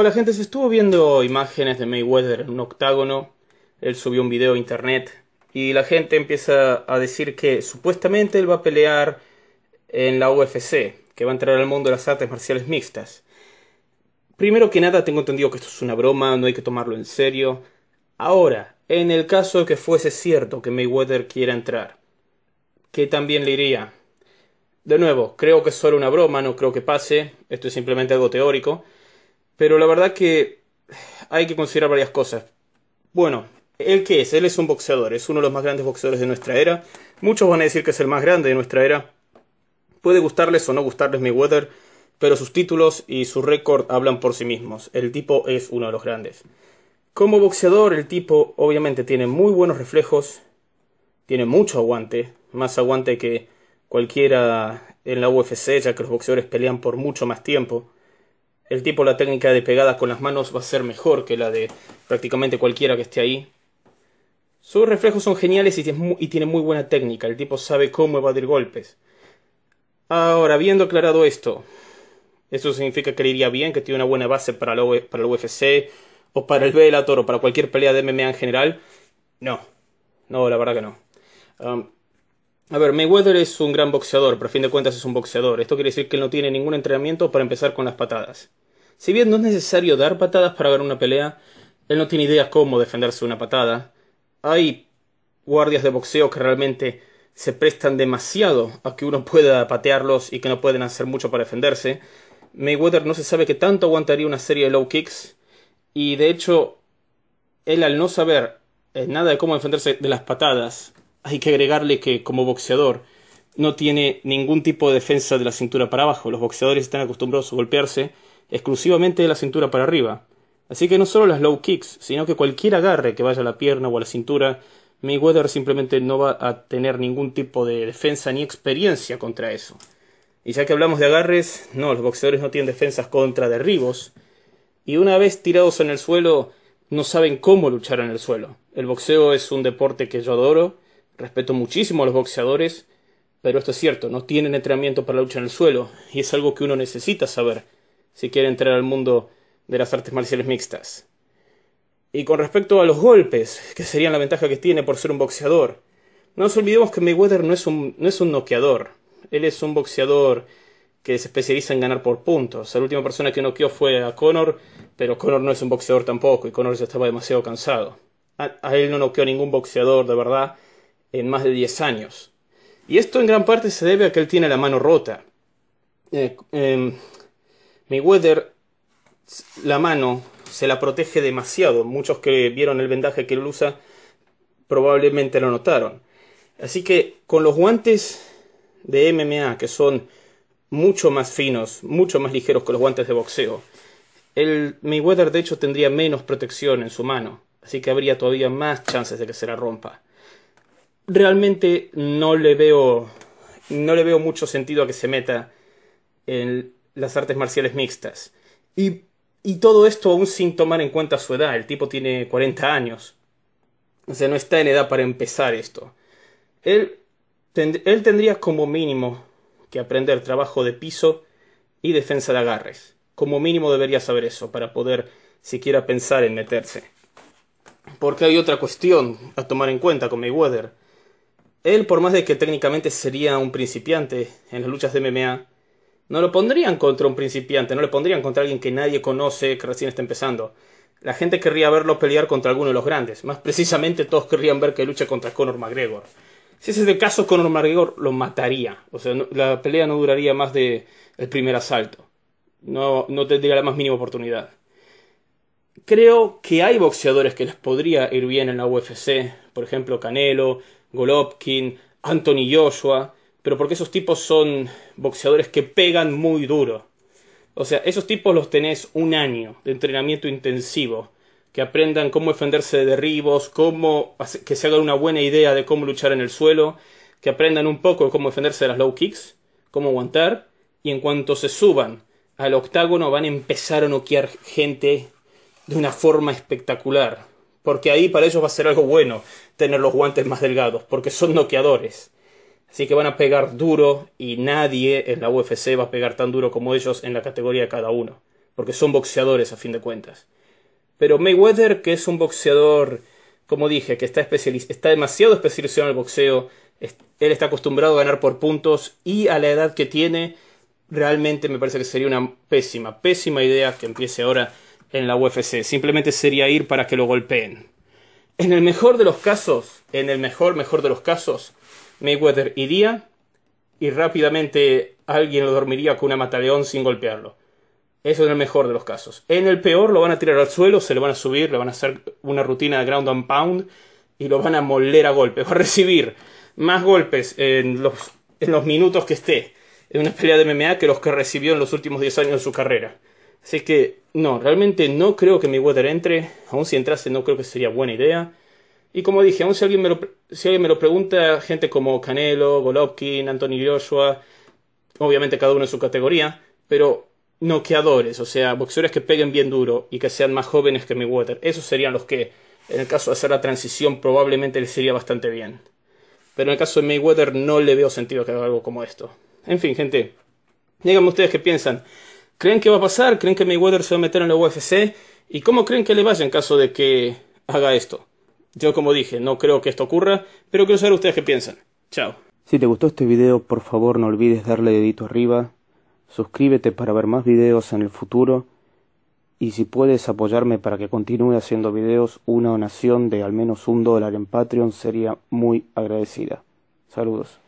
Hola gente, se estuvo viendo imágenes de Mayweather en un octágono, él subió un video a internet y la gente empieza a decir que supuestamente él va a pelear en la UFC, que va a entrar al mundo de las artes marciales mixtas. Primero que nada, tengo entendido que esto es una broma, no hay que tomarlo en serio. Ahora, en el caso de que fuese cierto que Mayweather quiera entrar, ¿qué también le iría? De nuevo, creo que es solo una broma, no creo que pase, esto es simplemente algo teórico. Pero la verdad que hay que considerar varias cosas. Bueno, ¿él qué es? Él es un boxeador, es uno de los más grandes boxeadores de nuestra era. Muchos van a decir que es el más grande de nuestra era. Puede gustarles o no gustarles mi weather, pero sus títulos y su récord hablan por sí mismos. El tipo es uno de los grandes. Como boxeador, el tipo obviamente tiene muy buenos reflejos, tiene mucho aguante, más aguante que cualquiera en la UFC, ya que los boxeadores pelean por mucho más tiempo el tipo, la técnica de pegada con las manos va a ser mejor que la de prácticamente cualquiera que esté ahí. Sus reflejos son geniales y tiene muy buena técnica. El tipo sabe cómo evadir golpes. Ahora, habiendo aclarado esto, eso significa que le iría bien, que tiene una buena base para, e, para el UFC o para el Velator o para cualquier pelea de MMA en general. No, no, la verdad que no. Um, a ver, Mayweather es un gran boxeador, pero a fin de cuentas es un boxeador. Esto quiere decir que él no tiene ningún entrenamiento para empezar con las patadas. Si bien no es necesario dar patadas para ganar una pelea, él no tiene idea cómo defenderse una patada. Hay guardias de boxeo que realmente se prestan demasiado a que uno pueda patearlos y que no pueden hacer mucho para defenderse. Mayweather no se sabe que tanto aguantaría una serie de low kicks y de hecho él al no saber eh, nada de cómo defenderse de las patadas hay que agregarle que como boxeador no tiene ningún tipo de defensa de la cintura para abajo. Los boxeadores están acostumbrados a golpearse exclusivamente de la cintura para arriba. Así que no solo las low kicks, sino que cualquier agarre que vaya a la pierna o a la cintura, Mayweather simplemente no va a tener ningún tipo de defensa ni experiencia contra eso. Y ya que hablamos de agarres, no, los boxeadores no tienen defensas contra derribos. Y una vez tirados en el suelo, no saben cómo luchar en el suelo. El boxeo es un deporte que yo adoro Respeto muchísimo a los boxeadores, pero esto es cierto, no tienen entrenamiento para la lucha en el suelo, y es algo que uno necesita saber si quiere entrar al mundo de las artes marciales mixtas. Y con respecto a los golpes, que serían la ventaja que tiene por ser un boxeador, no nos olvidemos que Mayweather no es un, no es un noqueador, él es un boxeador que se especializa en ganar por puntos. La última persona que noqueó fue a Conor, pero Conor no es un boxeador tampoco y Conor ya estaba demasiado cansado. A, a él no noqueó ningún boxeador, de verdad, en más de 10 años. Y esto en gran parte se debe a que él tiene la mano rota. Eh, Mayweather em, la mano se la protege demasiado. Muchos que vieron el vendaje que él usa probablemente lo notaron. Así que con los guantes de MMA, que son mucho más finos, mucho más ligeros que los guantes de boxeo, el Mayweather de hecho tendría menos protección en su mano. Así que habría todavía más chances de que se la rompa realmente no le veo no le veo mucho sentido a que se meta en las artes marciales mixtas. Y, y, todo esto aún sin tomar en cuenta su edad. El tipo tiene 40 años. O sea, no está en edad para empezar esto. Él, él tendría como mínimo que aprender trabajo de piso y defensa de agarres. Como mínimo debería saber eso para poder siquiera pensar en meterse. Porque hay otra cuestión a tomar en cuenta con Mayweather él, por más de que técnicamente sería un principiante en las luchas de MMA, no lo pondrían contra un principiante, no le pondrían contra alguien que nadie conoce, que recién está empezando. La gente querría verlo pelear contra alguno de los grandes. Más precisamente, todos querrían ver que lucha contra Conor McGregor. Si ese es el caso, Conor McGregor lo mataría. O sea, la pelea no duraría más de el primer asalto. No, no tendría la más mínima oportunidad. Creo que hay boxeadores que les podría ir bien en la UFC, por ejemplo Canelo, Golovkin, Anthony Joshua, pero porque esos tipos son boxeadores que pegan muy duro. O sea, esos tipos los tenés un año de entrenamiento intensivo, que aprendan cómo defenderse de derribos, cómo que se hagan una buena idea de cómo luchar en el suelo, que aprendan un poco cómo defenderse de las low kicks, cómo aguantar, y en cuanto se suban al octágono van a empezar a noquear gente de una forma espectacular porque ahí para ellos va a ser algo bueno tener los guantes más delgados, porque son noqueadores. Así que van a pegar duro y nadie en la UFC va a pegar tan duro como ellos en la categoría de cada uno, porque son boxeadores a fin de cuentas. Pero Mayweather, que es un boxeador, como dije, que está, está demasiado especializado en el boxeo, él está acostumbrado a ganar por puntos y a la edad que tiene, realmente me parece que sería una pésima, pésima idea que empiece ahora en la UFC, simplemente sería ir para que lo golpeen. En el mejor de los casos, en el mejor, mejor de los casos, Mayweather iría y rápidamente alguien lo dormiría con una mataleón sin golpearlo. Eso es el mejor de los casos. En el peor lo van a tirar al suelo, se lo van a subir, le van a hacer una rutina de ground and pound y lo van a moler a golpes. Va a recibir más golpes en los, en los minutos que esté en una pelea de MMA que los que recibió en los últimos 10 años de su carrera. Así que no, realmente no creo que Mayweather entre. Aún si entrase, no creo que sería buena idea. Y como dije, aún si alguien me lo, pregunta, gente como Canelo, Golovkin, Anthony Joshua, obviamente cada uno en su categoría, pero noqueadores, o sea, boxeadores que peguen bien duro y que sean más jóvenes que Mayweather Esos serían los que, en el caso de hacer la transición, probablemente les sería bastante bien. Pero en el caso de Mayweather no le veo sentido que haga algo como esto. En fin, gente, díganme ustedes qué piensan. ¿Creen que va a pasar? ¿Creen que Mayweather se va a meter en la UFC? ¿Y cómo creen que le vaya en caso de que haga esto? Yo como dije, no creo que esto ocurra, pero quiero saber ustedes qué piensan. Chao. Si te gustó este video, por favor no olvides darle dedito arriba, suscríbete para ver más videos en el futuro y si puedes apoyarme para que continúe haciendo videos, una donación de al menos un dólar en Patreon sería muy agradecida. Saludos.